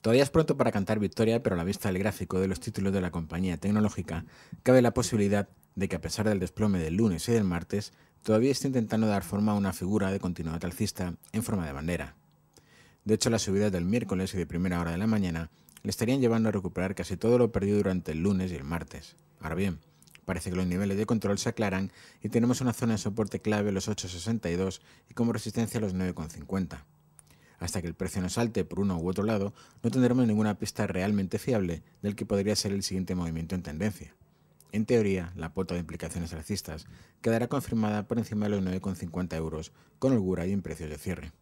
Todavía es pronto para cantar victoria, pero a la vista del gráfico de los títulos de la compañía tecnológica, cabe la posibilidad de que a pesar del desplome del lunes y del martes, todavía esté intentando dar forma a una figura de continuidad alcista en forma de bandera. De hecho, las subidas del miércoles y de primera hora de la mañana le estarían llevando a recuperar casi todo lo perdido durante el lunes y el martes. Ahora bien, Parece que los niveles de control se aclaran y tenemos una zona de soporte clave los 8.62 y como resistencia los 9.50 hasta que el precio no salte por uno u otro lado, no tendremos ninguna pista realmente fiable del que podría ser el siguiente movimiento en tendencia. En teoría, la cuota de implicaciones alcistas quedará confirmada por encima de los 9,50 euros con holgura y en precios de cierre.